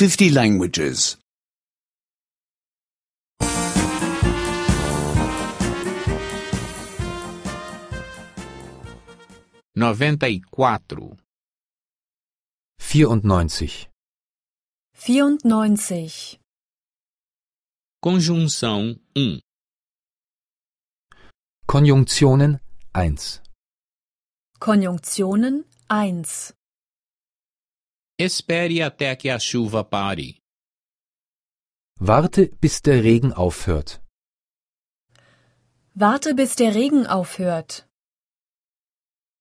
50 languages. 94. 94. 94. Conjunção 1. Konjunktionen 1. Konjunktionen 1. Espere até que a chuva pare. Warte, bis der Regen aufhört. Warte, bis der Regen aufhört.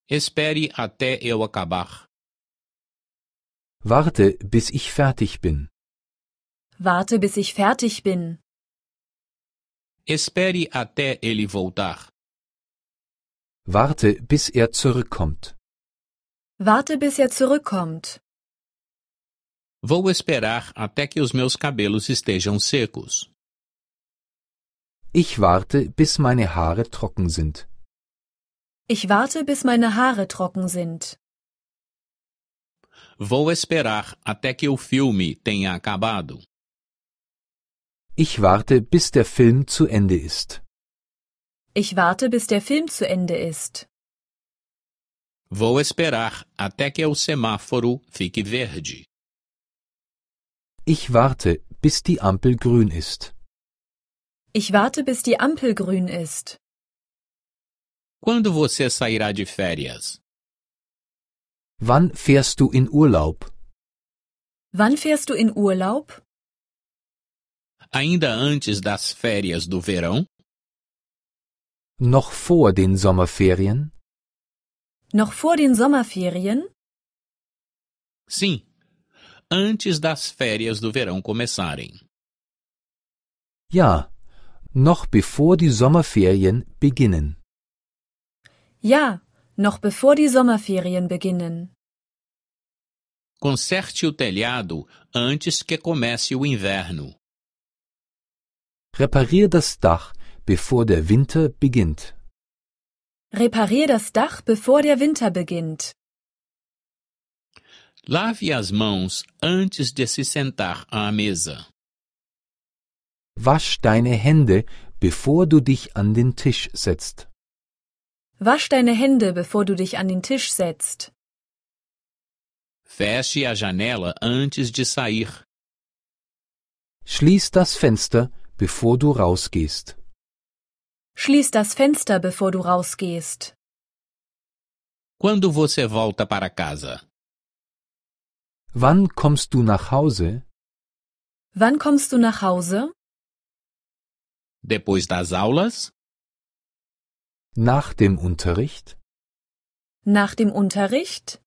Espere até eu acabar. Warte, bis ich fertig bin. Warte, bis ich fertig bin. Espere até ele voltar. Warte, bis er zurückkommt. Warte, bis er zurückkommt. Vou esperar até que os meus cabelos estejam secos. Ich warte, bis meine Haare trocken sind. Ich warte, bis meine Haare trocken sind. Vou esperar até que o filme tenha acabado. Ich warte, bis der Film zu Ende ist. Ich warte, bis der Film zu Ende ist. Vou esperar até que o semáforo fique verde. Ich warte, bis die Ampel grün ist. Ich warte, bis die Ampel grün ist. Quando você sairá de férias? Wann fährst du in Urlaub? Wann fährst du in Urlaub? Ainda antes das férias do verão? Noch vor den Sommerferien? Noch vor den Sommerferien? Sim, antes das férias do verão começarem. Ja, noch bevor die Sommerferien beginnen. Ja, noch bevor die Sommerferien beginnen. Conserte o telhado antes que comece o inverno. Reparier das Dach, bevor der Winter beginnt. Reparier das Dach, bevor der Winter beginnt. Lave as mãos antes de se sentar à mesa. Wasch deine Hände, bevor du dich an den Tisch setzt. Wasch deine Hände, bevor du dich an den Tisch setzt. Feche a janela antes de sair. Schließ das Fenster, bevor du rausgehst. Schließ das Fenster, bevor du rausgehst. Quando você volta para casa? Wann kommst du nach Hause? Wann kommst du nach Hause? Depois das aulas? Nach dem Unterricht? Nach dem Unterricht?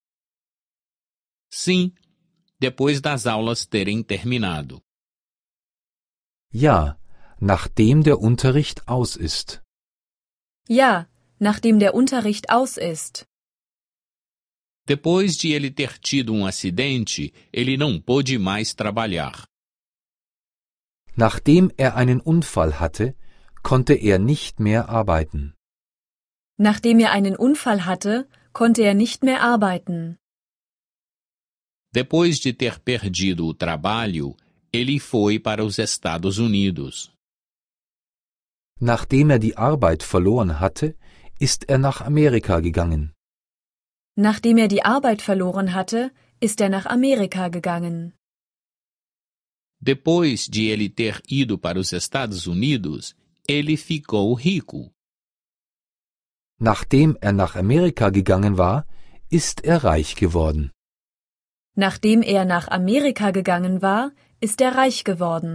Sim, depois das aulas terem terminado. Ja, nachdem der Unterricht aus ist. Ja, nachdem der Unterricht aus ist. Depois de ele ter tido um acidente, ele não pôde mais trabalhar. Nachdem er einen Unfall hatte, konnte er nicht mehr arbeiten. Nachdem er einen Unfall hatte, konnte er nicht mehr arbeiten. Depois de ter perdido o trabalho, ele foi para os Estados Unidos. Nachdem er die Arbeit verloren hatte, ist er nach Amerika gegangen. Nachdem er die Arbeit verloren hatte, ist er nach Amerika gegangen. Depois de ele ter ido para os Estados Unidos, ele ficou rico. Nachdem er nach Amerika gegangen war, ist er reich geworden. Nachdem er nach Amerika gegangen war, ist er reich geworden.